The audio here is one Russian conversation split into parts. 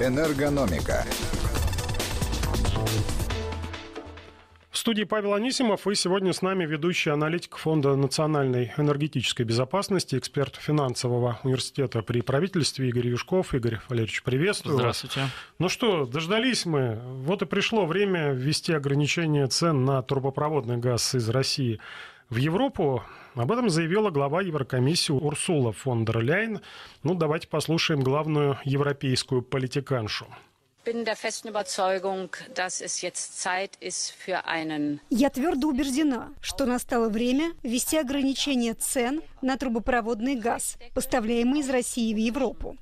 Энергономика. В студии Павел Анисимов и сегодня с нами ведущий аналитик Фонда национальной энергетической безопасности, эксперт финансового университета при правительстве Игорь Юшков. Игорь Валерьевич, приветствую. Здравствуйте. Ну что, дождались мы. Вот и пришло время ввести ограничение цен на трубопроводный газ из России в Европу. Об этом заявила глава Еврокомиссии Урсула фон дер Ляйн. Ну, давайте послушаем главную европейскую политиканшу. Я твердо убеждена, что настало время ввести ограничение цен на трубопроводный газ, поставляемый из России в Европу.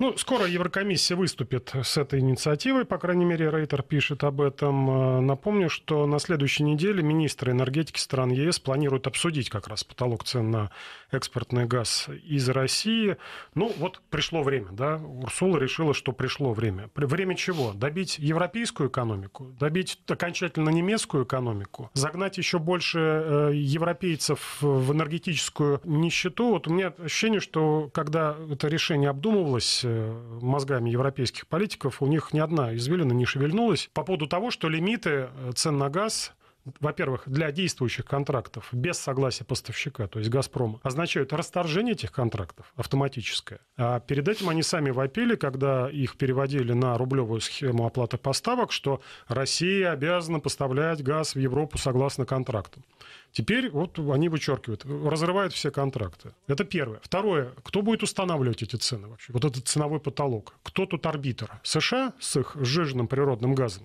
Ну, скоро Еврокомиссия выступит с этой инициативой, по крайней мере, Рейтер пишет об этом. Э, напомню, что на следующей неделе министры энергетики стран ЕС планируют обсудить как раз потолок цен на экспортный газ из России. Ну, вот пришло время, да, Урсула решила, что пришло время. Время чего? Добить европейскую экономику, добить окончательно немецкую экономику, загнать еще больше э, европейцев в энергетическую нищету. Вот у меня ощущение, что когда это решение обдумывалось, думаете мозгами европейских политиков, у них ни одна извилина не шевельнулась по поводу того, что лимиты цен на газ во-первых, для действующих контрактов без согласия поставщика, то есть «Газпрома», означают расторжение этих контрактов автоматическое. А перед этим они сами вопили, когда их переводили на рублевую схему оплаты поставок, что Россия обязана поставлять газ в Европу согласно контрактам. Теперь вот они вычеркивают, разрывают все контракты. Это первое. Второе. Кто будет устанавливать эти цены вообще? Вот этот ценовой потолок. Кто тут арбитр? США с их сжиженным природным газом?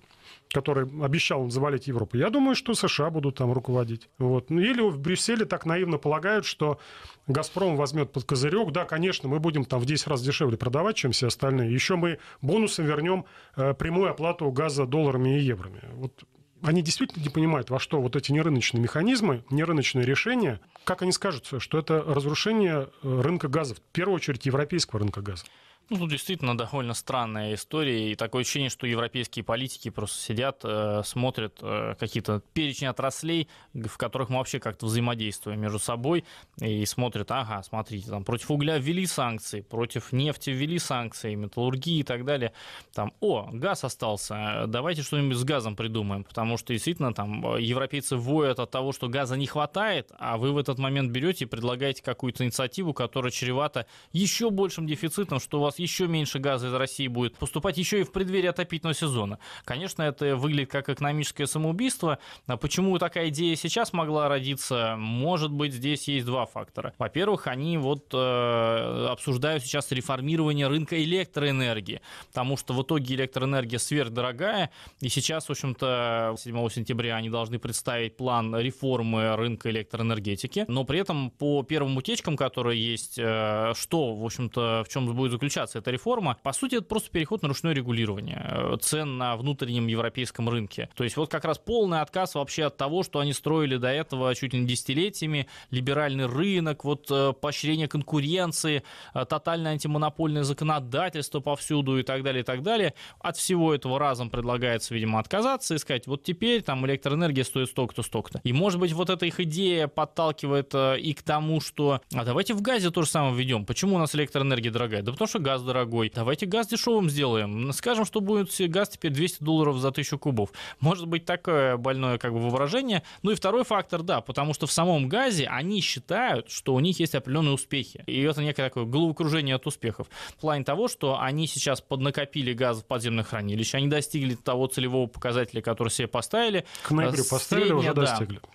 который обещал завалить Европу. Я думаю, что США будут там руководить. Вот. Ну, или в Брюсселе так наивно полагают, что «Газпром» возьмет под козырек. Да, конечно, мы будем там в 10 раз дешевле продавать, чем все остальные. Еще мы бонусом вернем э, прямую оплату газа долларами и еврами. Вот они действительно не понимают, во что вот эти нерыночные механизмы, нерыночные решения, как они скажутся, что это разрушение э, рынка газа, в первую очередь европейского рынка газа. Ну, тут действительно довольно странная история, и такое ощущение, что европейские политики просто сидят, э, смотрят э, какие-то перечни отраслей, в которых мы вообще как-то взаимодействуем между собой, и смотрят, ага, смотрите, там против угля ввели санкции, против нефти ввели санкции, металлургии и так далее. Там, о, газ остался, давайте что-нибудь с газом придумаем, потому что действительно там э, европейцы воют от того, что газа не хватает, а вы в этот момент берете и предлагаете какую-то инициативу, которая чревата еще большим дефицитом, что у вас нас еще меньше газа из России будет поступать еще и в преддверии отопительного сезона. Конечно, это выглядит как экономическое самоубийство. А почему такая идея сейчас могла родиться? Может быть, здесь есть два фактора. Во-первых, они вот э, обсуждают сейчас реформирование рынка электроэнергии, потому что в итоге электроэнергия сверхдорогая, и сейчас, в общем-то, 7 сентября они должны представить план реформы рынка электроэнергетики, но при этом по первым утечкам, которые есть, э, что, в общем-то, в чем будет заключаться? инфляции эта реформа. По сути, это просто переход на ручное регулирование э, цен на внутреннем европейском рынке. То есть вот как раз полный отказ вообще от того, что они строили до этого чуть ли не десятилетиями, либеральный рынок, вот э, поощрение конкуренции, э, тотальное антимонопольное законодательство повсюду и так далее, и так далее. От всего этого разом предлагается, видимо, отказаться и сказать, вот теперь там электроэнергия стоит столько-то, столько-то. И, может быть, вот эта их идея подталкивает и к тому, что а давайте в газе то же самое введем. Почему у нас электроэнергия дорогая? Да потому что газ газ дорогой. Давайте газ дешевым сделаем. Скажем, что будет газ теперь 200 долларов за тысячу кубов. Может быть, такое больное как бы воображение. Ну и второй фактор, да, потому что в самом газе они считают, что у них есть определенные успехи. И это некое такое головокружение от успехов. В плане того, что они сейчас поднакопили газ в подземных хранилищах, они достигли того целевого показателя, который себе поставили. К ноябрю э, поставили, Средняя, уже достигли. Да,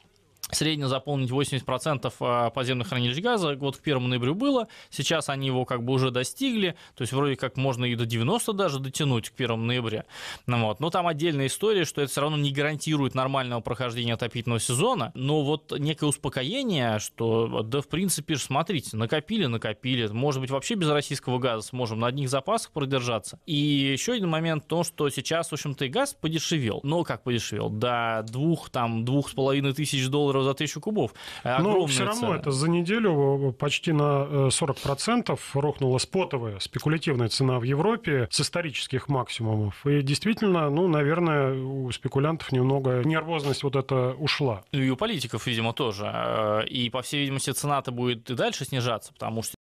средне заполнить 80% а, подземных хранилищ газа. Вот к 1 ноябрю было. Сейчас они его как бы уже достигли. То есть вроде как можно и до 90 даже дотянуть к 1 ноября. Ну, вот. Но там отдельная история, что это все равно не гарантирует нормального прохождения отопительного сезона. Но вот некое успокоение, что да в принципе же смотрите, накопили, накопили. Может быть вообще без российского газа сможем на одних запасах продержаться. И еще один момент в том, что сейчас, в общем-то, и газ подешевел. Но как подешевел? До двух, там, двух с половиной тысяч долларов ведро за тысячу кубов. Э, Но все равно это за неделю э, почти на 40% э, рухнула спотовая, спекулятивная цена в Европе с исторических максимумов. И действительно, ну, наверное, у спекулянтов немного нервозность вот эта ушла. И у политиков, видимо, тоже. И, по всей видимости, цена-то будет и дальше снижаться, потому что